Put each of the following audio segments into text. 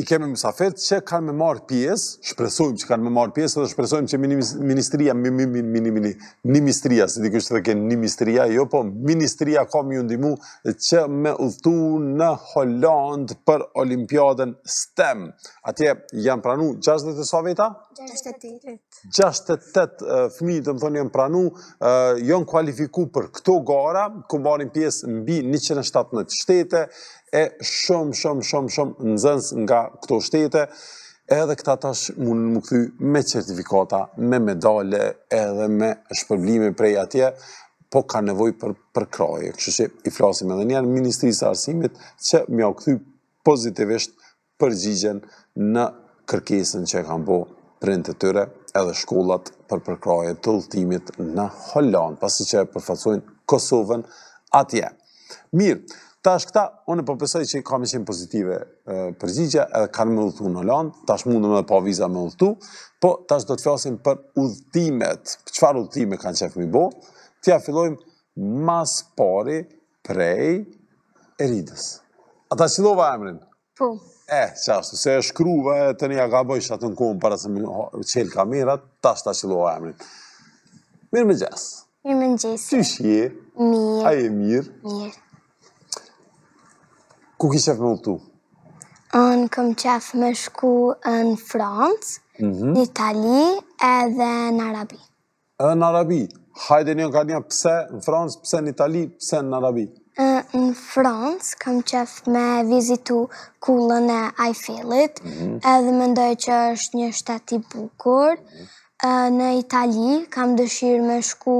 i kemi mësafet që kanë me marë pjesë, shpresojmë që kanë me marë pjesë, dhe shpresojmë që ministria, një ministria, si dikush të dhe kënë një ministria, jo po, ministria ka më ju ndimu që me uthtu në Holland për olimpiaden STEM. Atje, janë pranu 60 të soveta? 68. 68 fëmi të më thonë janë pranu, janë kualifiku për këto gara, ku marim pjesë mbi 117 shtete, e shumë, shumë, shumë, shumë nëzëns nga këto shtete, edhe këta tash mund më këthy me certifikata, me medale, edhe me shpërblimi prej atje, po ka nevoj për përkraje. Kështë që i flasim edhe njerë, Ministrisë Arsimit, që mja u këthy pozitivisht përgjigjen në kërkesën që e kam bo prind të tyre, edhe shkollat për përkraje të lëtimit në Holland, pasi që e përfacojnë Kosovën atje. Mirë, Ta është këta, unë po besoj që ka me qenë pozitive përgjigja, edhe kanë me uthtu në landë, ta është edhe pa viza me uthtu, po ta është do të fjasim për udhëtimet, për qëfar uthtime kanë qenë mi bo, tja fillojmë mas pari prej e rridës. A ta që emrin? Po. E, që ashtu, se është shkruve të një aga bëjshë në kohën për se më qelë kamerat, ta është ta që dova emrin. Mirë me gjesë. Mirë me gjesë. Që je? Mirë. A e mirë? Mirë. Ku kishef me ullëtu? Unë këm qef me shku në Francë, mhm. në Itali, edhe në Arabi. Edhe në Arabi? Hajde një ka një pëse në Francë, pëse në Itali, pëse në Arabi? Në Francë kam qef me vizitu kullën e Eiffelit, mhm. edhe më ndoj që është një shteti bukur. Mhm. Në Itali kam dëshirë me shku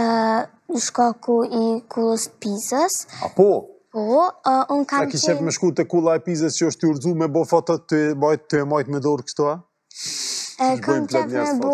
në shkoku i kullës Pizës. Apo? Apo? Po, unë kam qenë... Në kishet me shku të kula e pizës që është të urdzu me bo fotot të e majt me dorë kështu a? E me bu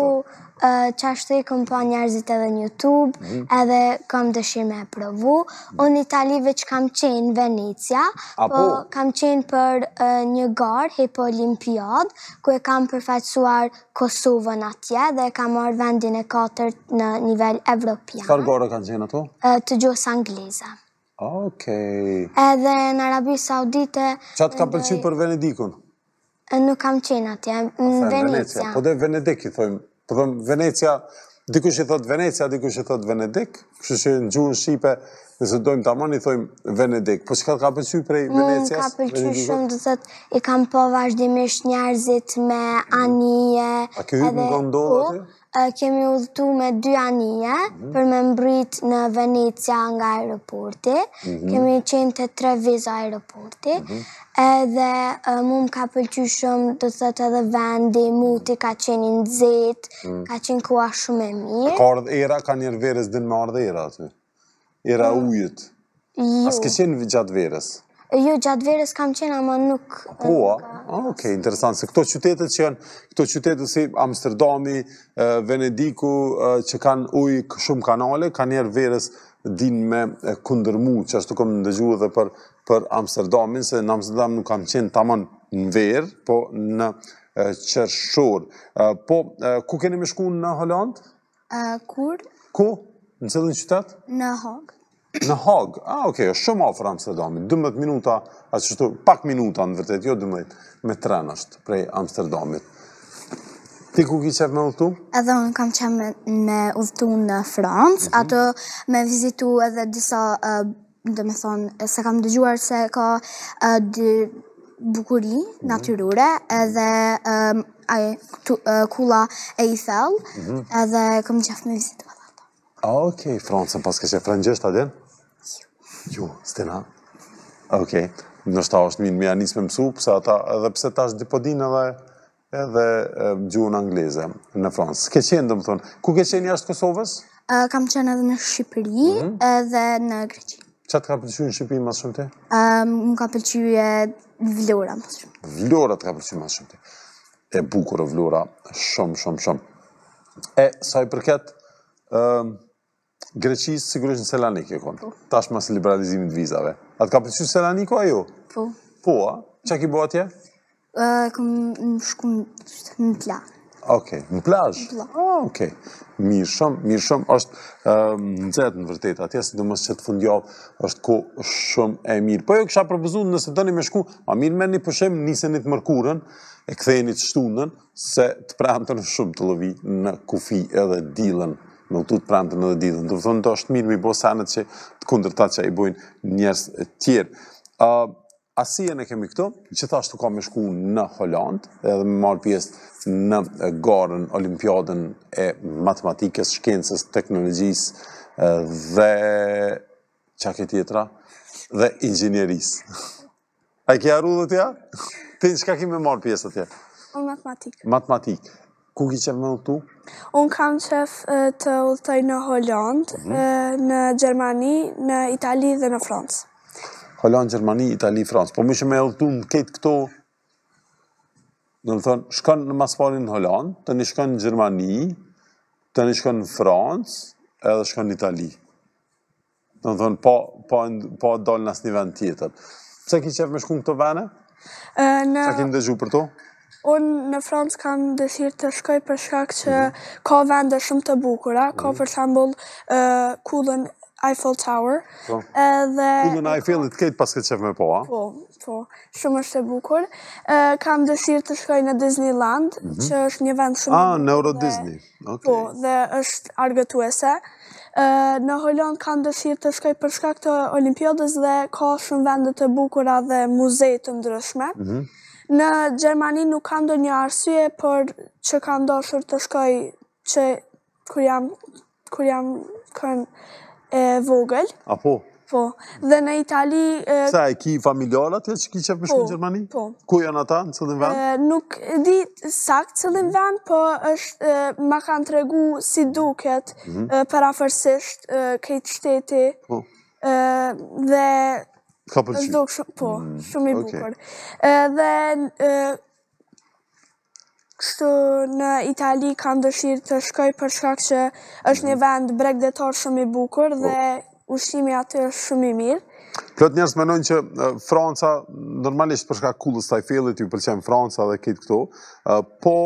qashtu i këm po njerëzit edhe një YouTube, mhm. edhe kam dëshir me e provu. Mhm. Unë Italive që kam qenë Venecia, po, po kam qenë për një garë, Hippo Olimpiad, ku e kam përfaqësuar Kosovën atje dhe e kam marë vendin e katër në nivel evropian. Kërë garë e kanë qenë ato? Të gjusë Angliza. Okej. Edhe në Arabi Saudite... Qa të ka pëllqin për Venedikun? Nuk kam qenë atje, në Venecia. Po dhe Venedik i thojmë. Po dhe Venecia, dikush i thot Venecia, dikush i thot Venedik. Kështë që në gjurë Shqipe, nëse dojmë të aman, i thojmë Venedik. Po që ka të ka pëllqin për Venecias? Nuk ka pëllqin shumë, dhe thot, i kam po vazhdimisht njerëzit me mm. anije. A kjo hypë në kondohë po, atje? kemi udhëtu me dy anije mhm. për me mbrit në Venecia nga aeroporti, mhm. kemi qenë të tre viza aeroporti, mhm. edhe mu më ka pëlqy shumë, të thëtë edhe vendi, muti, ka qenin zetë, ka qenë kua shumë e mirë. Ka ardhë era, ka njerë verës, din më ardhë era aty? Era mm. ujët? Jo. A s'ke qenë gjatë verës? Jo, gjatë verës kam qenë, ama nuk... Po, po ah, ok, interesant, se këto qytetet që janë, këto qytetet si Amsterdami, Venediku, që kanë ujë shumë kanale, kanë njerë verës din me kundërmu, që ashtu kom në edhe për për Amsterdamin, se në Amsterdam nuk kam qenë tamën në verë, po në qërshur. Po, ku keni me shku në Hollandë? Kur? Ku? Në cilën qytet? Në Hagë në hag. A, oke, është shumë ofër Amsterdamit, 12 minuta, ashtu shështu, pak minuta në vërtet, jo 12, me tren është prej Amsterdamit. Ti ku ki qef me udhëtu? Edhe unë kam qef me udhëtu në Francë, mhm. ato me vizitu edhe disa, dhe me thonë, se kam dëgjuar se ka dy bukuri, mhm. natyrure, edhe kula e i thellë, mhm. edhe kam qef me vizitu edhe ato. Okej, Fransë, paske që frangjesht, adin? Jo, stena. Okej. Okay. Në është më janis me mësu, pse ata edhe pse tash di po din edhe edhe gjuhën angleze në Francë. Ke qenë domethënë, ku ke qenë jashtë Kosovës? Uh, kam qenë edhe në Shqipëri, mm -hmm. edhe në Greqi. Çfarë të ka pëlqyer në Shqipëri më shumë ti? Ëm, um, më ka pëlqyer Vlora më shumë. Vlora të ka pëlqyer më shumë ti. E bukur Vlora, shumë shumë shumë. E sa i përket ëm Greqisë sigurisht në Selanik e konë, po. tash mas liberalizimit vizave. A të ka përqy Selaniko a ju? Po. Po, a? Që ki bo atje? Këm në shku në pla. Ok, në plajsh? Në plajsh. Oh, ok, mirë shumë, mirë shumë, është uh, në zetë në vërtet, atje si do mësë që të fundjohë, është ko shumë e mirë. Po jo kësha përbëzu nëse të një me shku, ma mirë me një përshem nisenit mërkurën, e kthejnit shtunën, se të pramë shumë të lëvi në kufi edhe dilën nuk du të prantë në dhe ditën. Dërë thonë, do është mirë i bo sanët që të kundër ta që a i bojnë njerës tjerë. Uh, e në kemi këto, që thashtu ka me shku në Holland, edhe me marë pjesë në garën, olimpiadën e matematikës, shkencës, teknologjisë dhe që ke tjetra, dhe inxinjerisë. a i ke arru dhe tja? Ti në që ka ki me marë pjesë atje? Unë matematikë. Matematikë. Ku ki qenë më në tu? Unë kam qef të ullëtoj në Hollandë, mhm. në Gjermani, në Itali dhe në Francë. Hollandë, Gjermani, Itali, Francë. Po më shumë me ullëtu në ketë këto, në më thonë, shkon në masparin në Hollandë, të një shkon në Gjermani, të një shkon në Francë, edhe shkon në Itali. Në më thonë, po, po, po dalë në asë një vend tjetër. Pse ki qef me shku në këto vene? Uh, në... Sa kemë dëgju për to? unë në Francë kam dëshirë të shkoj për shkak që mm. ka vende shumë të bukura, mm. ka mhm. për shambull uh, kullën Eiffel Tower. Po. Edhe Kullën Eiffel të kejtë këtë pas këtë qef me po, a? Po, po, shumë është e bukur. Uh, kam dëshirë të shkoj në Disneyland, mm -hmm. që është një vend shumë... ah, në Euro dhe... Disney, Po, dhe është argëtuese. Uh, në Holland kam dëshirë të shkoj për shkak të Olimpiodës dhe ka shumë vende të bukura dhe muzej të ndryshme. Mm -hmm. Në Gjermani nuk kam do një arsye, për që kam do shur të shkoj që kur jam kërën e vogël. A po? Po. Dhe në Itali... Sa e ki familjarat e që ki qef me shkën në Gjermani? Po. Ku janë ata në cëllin vend? Nuk di sakë cëllin vend, po është ma kanë të regu si duket mhm. parafërsisht këjtë shteti. Po. Dhe Ka pëlqy? Shdo, po, mm, shumë i bukur. Dhe, kështu në Itali kanë dëshirë të shkoj për shkak që është një mhm. vend bregdetor shumë i bukur po. dhe ushimi atë është shumë i mirë. Plot njerëz mendojnë që Franca normalisht për shkak kullës taj fillit ju pëlqen Franca dhe këtë këto, po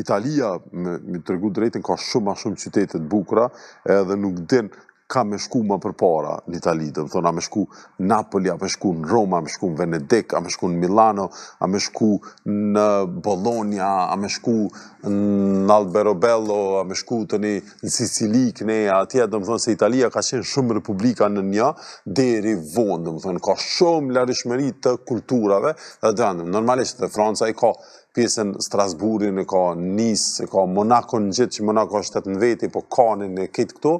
Italia me, të regu drejtën ka shumë më shumë qytete të bukura edhe nuk din ka me shku më për para në Itali, dhe më thonë, a me shku Napoli, a me shku në Roma, a me shku në Venedik, a me shku në Milano, a me shku në Bologna, a me shku në Alberobello, a me shku të një në Sicilik, në atje, dhe më thonë, se Italia ka qenë shumë republika në një, dhe i rivon, dhe më thonë, ka shumë lërishmeri të kulturave, dhe dhe dhe normalisht dhe Franca i ka, pjesën Strasburin e ka Nisë, e ka Monaco në gjithë që Monaco është të të në veti, po kanin e kitë këto,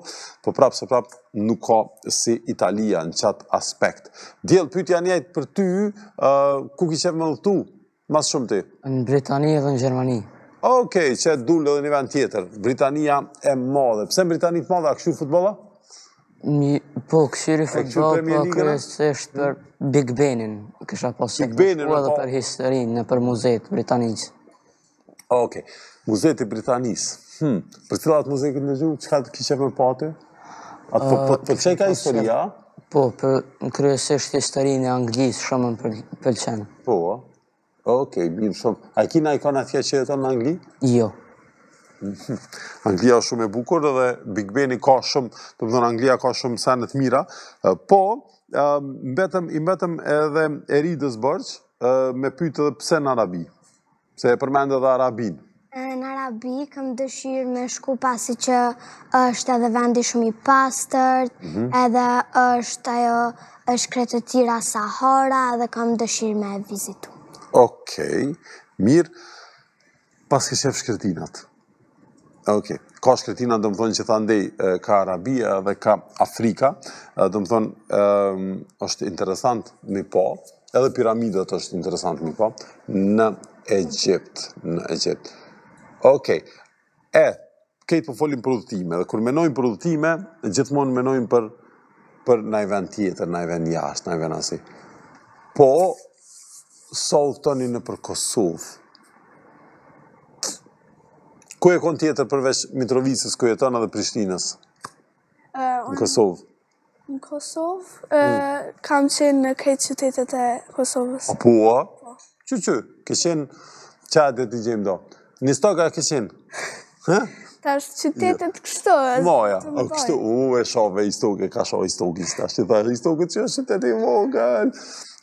po prapë se prapë nuk ka si Italia në qatë aspekt. Djelë, pytja njëjtë për ty, uh, ku ki qefë më dhe tu, mas shumë ti? Në Britani dhe në Gjermani. Okej, që e dullë dhe një vend tjetër, Britania e madhe. Pse në Britani të madhe, a këshu futbola? Po, këshiri futbol, po, kërësisht për Big Benin, kësha po se këtë edhe për historinë në për muzejtë Britanisë. Oke, muzejtë Britanisë. Hm, për cilat muzejtë këtë në gjurë, që ka të kishe për pate? Për po, që po, po, ka uh, historia? Po, për kërësisht historinë e Anglisë, shumë në për qenë. Po, oke, bimë shumë. A kina i ka në tje që në Angli? Jo. Anglia është shumë e bukur dhe Big Ben i ka shumë, të më dhënë Anglia ka shumë sanë të mira, eh, po, mbetëm, i mbetëm edhe Eri Dësbërqë eh, me pyte dhe pse në Arabi, pse e përmendë dhe Arabinë. Në Arabi këm dëshirë me shku pasi që është edhe vendi shumë i pastër, mhm. edhe është ajo është kretë tira Sahara edhe këm dëshirë me vizitu. Okej, mirë, pas kështë e fshkretinatë. Ah, okay. Ka shkretina, do më thonë, që thandej ka Arabia dhe ka Afrika, do më thonë, është interesant një po, edhe piramidat është interesant një po, në Egypt, në Egypt. Ok, E, kejtë po folim për udhëtime, dhe kur menojmë për udhëtime, gjithmonë menojmë për për në event tjetër, në event jashtë, në event asi. Po, sot tani në për Kosovë, Ku e konë tjetër përveç Mitrovicës, ku e tonë dhe Prishtinës? Në Kosovë. Në Kosovë, mm. kam qenë në kajtë qytetet e Kosovës. A po, a? Që që, kë qenë qatë dhe të gjemë do. Në stoka ke qenë? Ta është qytetet kështu, e zë Moja, o kështu, u e shove i stoka, ka shove i stoka, i është i stoka, i stoka, që është qytetet i moga.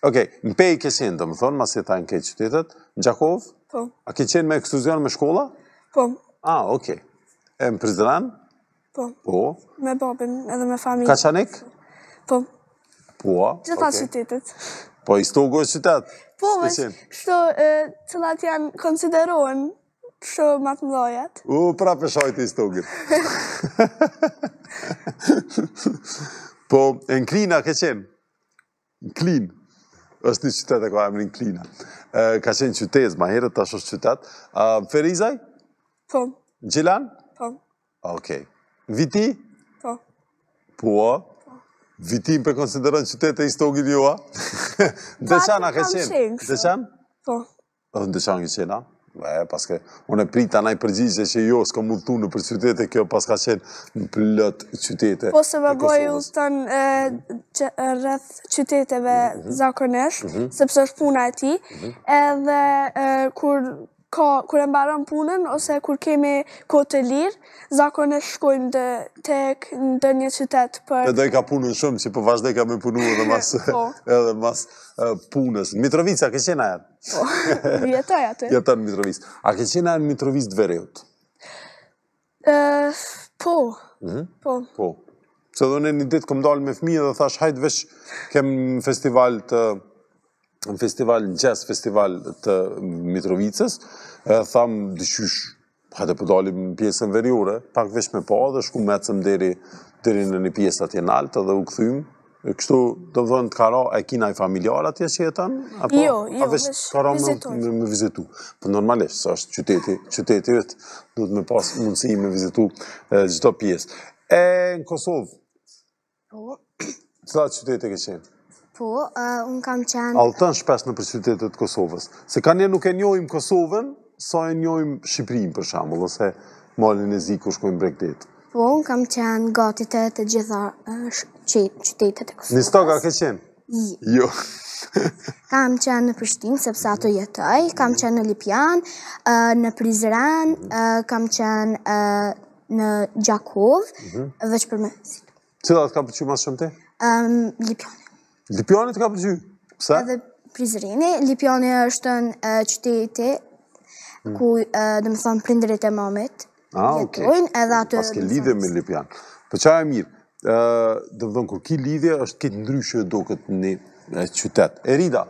Okej, në pej ke qenë, do më thonë, mas e ta në kajtë qytetet, në Gjakovë? Po. A kë qenë me ekstruzion me shkolla? Po, Ah, oke. E në prizran? Po. Po. Me babin edhe me familjë. Kaçanik? Po. Po, Gjitha qytetit. Po, i sto gojë qytet? Po, me Shto, cëllat janë konsiderohen që matë mdojat. U, pra pëshojt i sto Po, e në klina ke qenë? Në klin? është një qytet e ko e më në klina. Ka qenë qytetës, ma herët të ashtë qytet. Ferizaj? Po. Gjilan? Po. Okej. Viti? Po. Po? Po. Viti më përkonsideron qytete i stogin jua? Ndëshan a ke qenë? Ndëshan? Po. Ndëshan ke qenë, a? Me, paske, unë e prita na i përgjigje që jo, s'ko mund të në për qytete kjo, paska qenë në plët qytete. Po se vaboj u të në rrëth qyteteve mm zakonesh, mhm. sepse është puna e ti, mhm. edhe kur ka kur e mbaron punën ose kur kemi kohë të lirë, zakonisht shkojmë te tek në një qytet për. Edhe ka punën shumë, si po vazhdoj kam punuar edhe mas po. edhe mas punës. Mitrovica ke qenë atë? Po. Jetoj aty. Jetoj në Mitrovicë. A ke qenë po, në Mitrovicë dverëut? Ë, po. Mhm. Po. Po. Se dhe në një ditë këmë dalë me fmi dhe thash hajtë vesh kemë festival të në festival, në festival të Mitrovicës, tham dëshysh, ha të po dalim pjesën veriore, pak vesh me po dhe shku me cëm deri, deri në një pjesë atje në altë dhe u këthym, Kështu, do më dhënë të karo, e kina i familjar atje që jetan? Apo, jo, jo, vesh të me, me, vizitu. Po normalisht, së është qyteti, qyteti vetë, du të me pas mundësi me vizitu gjitho pjesë. E në Kosovë, po, qytetit da ke qenë? Po, unë kam qenë... Altan shpesh në përqytetet Kosovës. Se ka një nuk e njojmë Kosovën, sa e njojmë Shqiprim, për shambull, ose malin e ziku shkojmë bregdet. Po, unë kam qenë gati të të gjitha uh, qytetet e Kosovës. Në stoka ke qenë? Jo. jo. kam qenë në Prishtinë, sepse ato jetoj, kam qenë në Lipjan, në Prizren, kam qenë në Gjakov, dhe mhm. që veç për me zitu. Cëllat ka përqyma shumë te? Um, Lipioni të ka përgjy? Pse? Edhe Prizrini. Lipioni është në qyteti, hmm. ku dhe më thonë e mamit. A, oke. Jetojnë edhe atë... Pas ke lidhe me Lipjani. Për qaj e mirë, dhe më thonë, kur ki lidhe, është këtë ndryshë do këtë një qytet. Erida,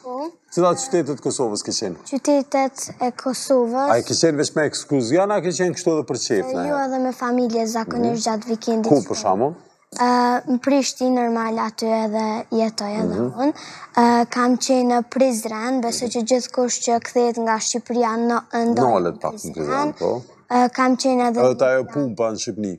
po. Cilat qytetet të Kosovës ke qenë? Qytetet e Kosovës... A e ke qenë veç me ekskluzion, a ke qenë kështu edhe për qefë? Jo edhe me familje zakonisht mhm. gjatë vikendit. Ku për shamon? Në Prishti, normal, aty edhe jetoj edhe mhm. unë. Kam qenë në Prizren, besë që gjithë kush që këthet nga Shqipëria në ndonë në Prizren. Po. Kam qenë edhe... Edhe ta e pumpa në Shqipëni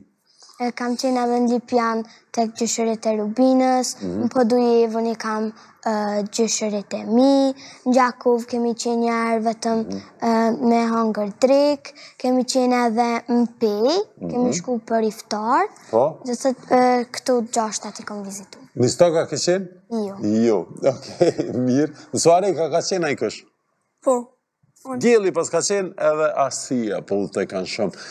kam qenë edhe në Lipjan të gjyshërit e Rubinës, në mhm. Podujevë unë i kam uh, e mi, në Gjakov kemi qenë njerë vetëm mhm. me hangër Trik, kemi qenë edhe në Pej, kemi mhm. shku për iftar, po? këtu gjashtë ati kom vizitu. Në stoka ke qenë? Jo. Jo, okej, mirë. Në suare ka ka qenë a i kësh? Po. Gjeli pas ka qenë edhe Asia, po dhe të kanë shumë.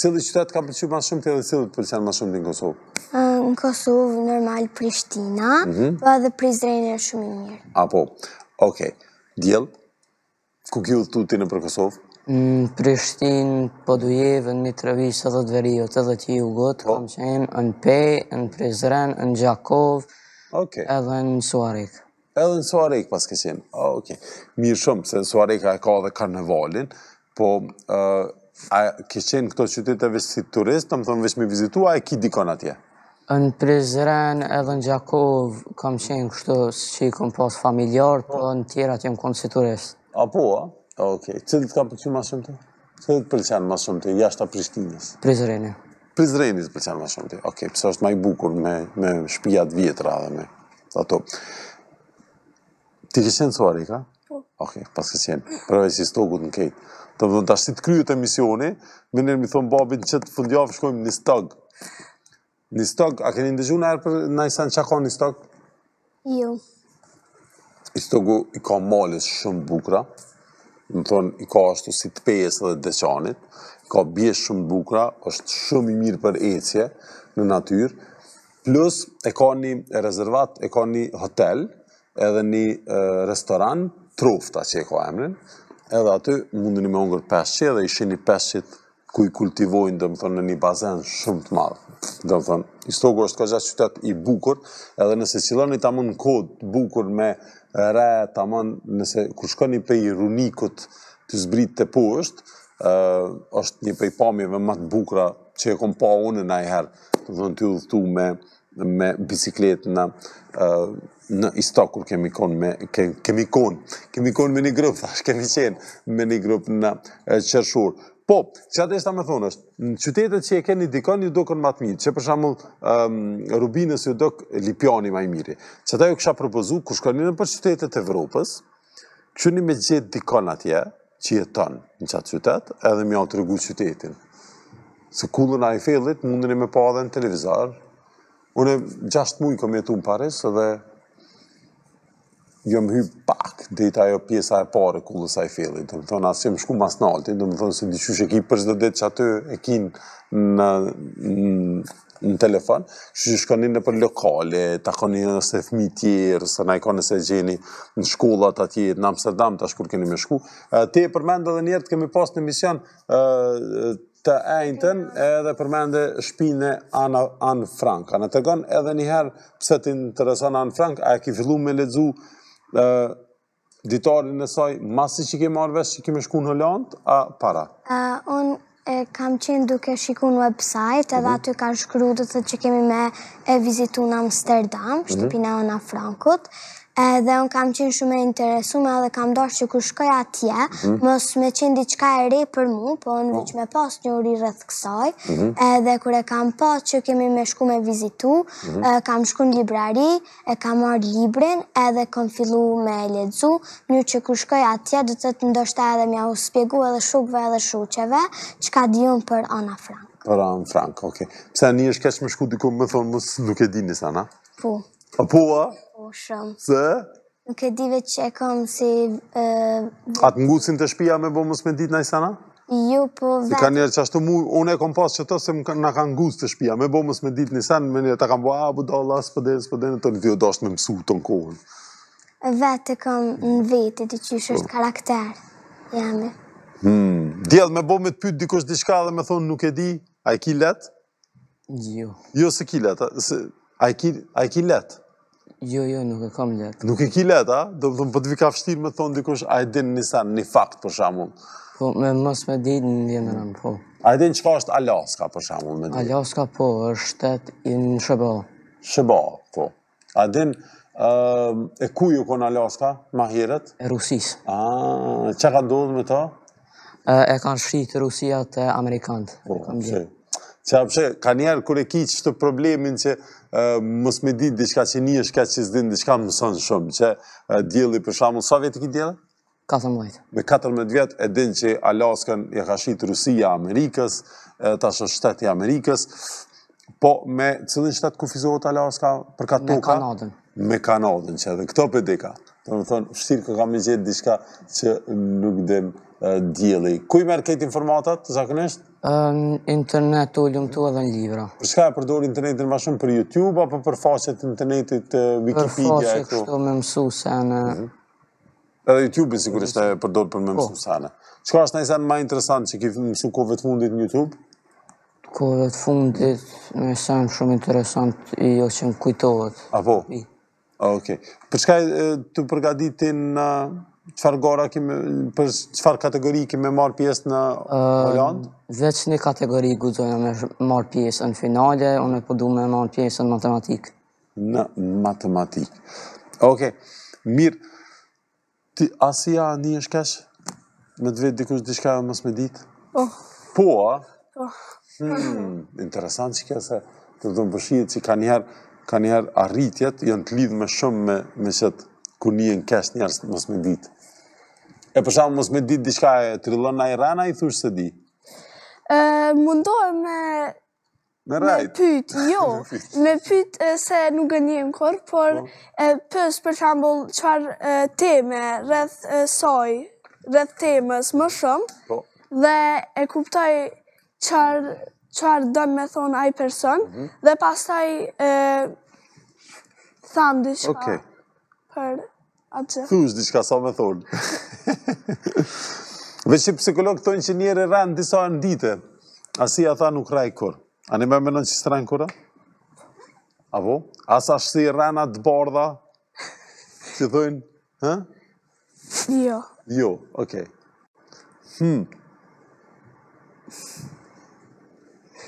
Cili qytet ka përqyë ma shumë të edhe cilët përqenë ma shumë të në Kosovë? Në Kosovë, normal Prishtina, mhm. po edhe Prizrejnë e shumë i mirë. A po, okej. ku kjo të tutin për Kosovë? Në Prishtinë, Podujevë, në Mitrovisë, edhe Dverijot, edhe që i ugotë, po. kam qenë në Pej, në Prizrejnë, në Gjakovë, edhe në Suarikë edhe në Suarek pas ke qenë. oh, ah, okej, okay. mirë shumë, se në Suarek a e ka dhe karnevalin, po uh, a ke qenë këto qyteteve si turist, të më thëmë vishë me vizitu, a e ki dikon atje? Në Prizren edhe në Gjakov kam qenë kështu si që i kom pas familjarë, po dhe në tjera të jemë konë si turist. A, po, a, okej, ah, okay. të ka përqinë ma shumë të? Cilë të përqenë ma shumë të, jashta Prishtinës? Prizreni. Prizreni të përqinë ma shumë të, okej, pësë është ma i bukur me, me shpijat vjetra dhe me, ato. Ti ke qenë cuari, ka? Po. Oke, pas ke qenë, përvej si stogut në kejtë. Të më të ashtë të e misioni. emisioni, më nërë mi thonë babin që të fundjavë shkojmë një stog. Një stog, a keni ndëgju në erë për në i sanë që ka një stog? Jo. I stogu i ka malës shumë bukra, më thonë i ka ashtu si të pejes dhe dëqanit, ka bje shumë bukra, është shumë i mirë për ecje në natyrë, plus e ka një rezervat, e ka një hotel, edhe një restoran, trufta që e ko emrin, edhe aty mundin me ungër peshqe dhe i një peshqit ku i kultivojnë, dhe më thonë, në një bazen shumë të madhë. Dhe më thonë, i stokur është ka gjatë qytet i bukur, edhe nëse qilën i të në kodë bukur me re, të amon nëse ku shkoni pej runikut të zbrit të po është, është një pej pamjeve më të bukra që e kom pa onë në ajherë, dhe më thonë, të ju dhëtu me bicikletë në në istok kur kemi konë me kemi konë, kemi konë me një grup thash kemi qenë me një grup në Qershur po çka do të sa më thonë është në qytetet që e keni dikon ju dukën më të mirë që për shembull Rubinës ju dok Lipjani më i miri çka ajo kisha propozu ku shkonin në për qytetet e Evropës një me gjet dikon atje që jeton në çat qytet edhe më atë rëgu qytetin se kullën a i fillit mundin me pa edhe në televizor Unë gjashtë mujë kom jetu në Paris edhe Jo më hy pak dhejta ajo pjesa e pare kullës a i fillit, dhe më thonë, asë më shku mas nalti, dhe më thonë, se një qështë e ki përshdo dhe që atë e kin në në telefon, që që shkonin në për lokale, ta koni nëse fmi tjerë, së na i koni se gjeni në shkollat atje, në Amsterdam, ta shkur keni me shku. Te e përmendë edhe njerët, kemi pas në mision të ejnëtën, edhe përmendë shpine Anne Frank. A në tërgon edhe njëherë, pëse të interesan Anne Frank, a e ki fillu me ledzu uh, ditarin e saj, masi që ke marrë vesh që kemi shku në Holland, a para? unë e kam qenë duke shiku në website, edhe mhm. aty ka shkru dhe të që kemi me e vizitu në Amsterdam, uh mhm. shtëpina e në Frankut edhe unë kam qenë shumë e interesume edhe kam dorë që kërë shkoj atje, mhm. mos me qenë diqka e re për mu, po unë po. vëqë me pas një uri rëth kësoj, mhm. edhe kërë e kam po që kemi me shku me vizitu, mhm. kam shku në librari, e kam marrë librin, edhe kam fillu me e ledzu, një që kërë shkoj atje, dhe të të ndoshta edhe mja u spjegu edhe shukve edhe shuqeve, që ka dihun për Ana Frank. Për Ana Frank, ok. Pse një është kesh me shku diku, më thonë, mos nuk e di nisana? Po. Po, a? Po, shumë. Se? Nuk e dive që e kom si... A Atë ngucin të shpia me bo mos me ditë në isana? Ju po vetë... Si ka njerë që ashtu mu, unë e kom pas që to se më kanë ngus të shpia, me bo mos me ditë në isana, me njerë të kam bo, a, bu dolla, së pëdene, së pëdene, të një dhjo dashtë me mësu të në kohën. Vetë kom në vetë të që është po. karakter, jemi. Hmm. Djel, me bo me të pytë dikush diçka dhe me thonë nuk e di, a i ki letë? Jo. Jo se ki letë, a i ki letë? Jo, jo, nuk e kam letë. Nuk e ki letë, a? Do më thëmë, për të po vika fështirë me thonë dikush, a e din sanë, një fakt, për shamun. Po, me mos me dit në vjenërën, po. A e din qëka është Alaska, për shamun, me dit? Alaska, po, është shtetë i në Shëba. Shëba, po. A e din, e ku ju konë Alaska, ma hiret? E Rusis. A, që ka ndodhë me ta? E kanë shqitë Rusia të Amerikantë. Po, që, që, që, ka njerë e ki që të problemin që mos me ditë diçka që një është kaq që s'din diçka mëson shumë që djeli dielli për shkakun sa vjet i djeli? 14. Me 14 vjet e din që Alaskën e ka shit Rusia Amerikës, tash është shteti i Amerikës. Po me cilin shtet kufizohet Alaska për Me Kanadën. Me Kanadën, që edhe këto për dika. Do të thonë, vështirë ka kam gjetë diçka që nuk dim djeli. dielli. Ku i këtë informata të zakonisht? Ehm, internet të ullumë të edhe në libra. Për shka e përdojnë internetin ma shumë për YouTube apo për faset internetit Wikipedia e këto? Për faset kështu me mësu sene. Mhm. Edhe YouTube-in si e përdojnë për me mësu po. sene. Qëka është në isenë ma interesant që ki mësu kove të fundit në YouTube? Kove të fundit në isenë shumë interesant i jo që më kujtohet. Apo? Ok. Për shka e të përgatitin qëfar gora kemi, për qëfar kategori kemi marr pjesë në Hollandë? Veç një kategori guzojnë me marr pjesë në finale, unë e përdu po me marr pjesë në matematikë. Në matematikë. Oke, mirë, ti asia një është kesh? Me të vetë dikush diçka e së me ditë? Oh. Po, a? Oh. Hmm, interesant që kese, të dhëmë përshinjët që ka njëherë, ka arritjet, janë të lidhë me shumë me qëtë kur një në kesh njërës mësë me ditë. E për shumë mos me ditë diçka e trillon në Irana, i thush se di? E, mundohem me... Me rajt? Me jo. me pytë se nuk njëmë korë, por po. e, pës për shumë qar teme, rreth soj, rreth temës më shumë, po. dhe e kuptoj qar, qar dëmë me thonë ai person, mhm. dhe pas taj e, thamë diçka. Ok. Për... Atë që? Thush, diçka sa me thonë. Ve që psikologë tojnë që njerë e rranë disa e në dite, a a tha nuk rraj kur? A në me menon që së të rranë kura? A vo? A sa shë si rrana të bardha? Që dhojnë? Jo. Jo, okej. Hmm.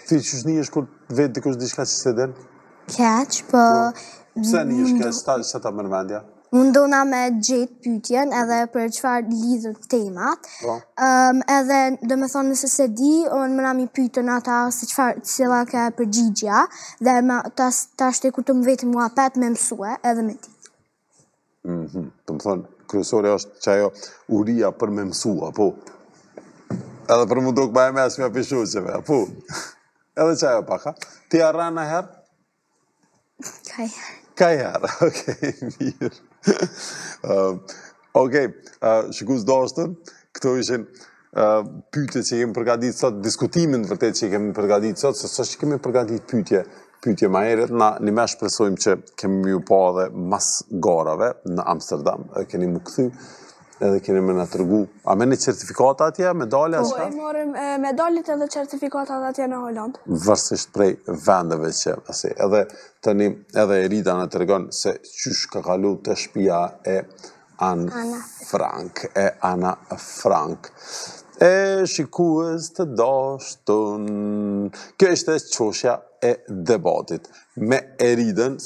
Ti që shë një është kur të vetë dikush di shka që se denë? delë? Kja që po, po... Pse një është mm, kështë, që ta mërmendja? Unë do me gjithë pytjen edhe për qëfar lidhën temat. Po. Ehm, edhe dhe me thonë nëse se di, unë më nami mi pytën ata se qëfar cila ka përgjigja dhe ta shte ku të më vetë mua petë me mësue edhe me ti. Mhm. Të më thonë, kërësore është që ajo uria për me mësua, po. Edhe për më dukë ma me asë mja pishuqeve, po. Edhe që ajo paka. Ti arra në herë? Ka i herë. Ka i herë, okej, mirë. Ehm, ok, okay, uh, shikus këto ishin uh, që kemi përgatit sot, diskutimin vërtet që kemi përgatit sot, se që kemi përgatit pytje, pytje ma erët, na një me shpresojmë që kemi ju po edhe mas garave në Amsterdam, keni më këthy, edhe keni me në tërgu. A me një certifikata atje, medalje, po, asë ka? Po, e morëm medaljet edhe certifikatat atje në Hollandë. Vërsisht prej vendeve që, asë edhe të një, edhe Erida në tërgonë, se qysh ka kalu të shpia e Ana Frank, e Ana Frank. E shikues të doshtun, kjo është e qoshja e debatit me Eridën,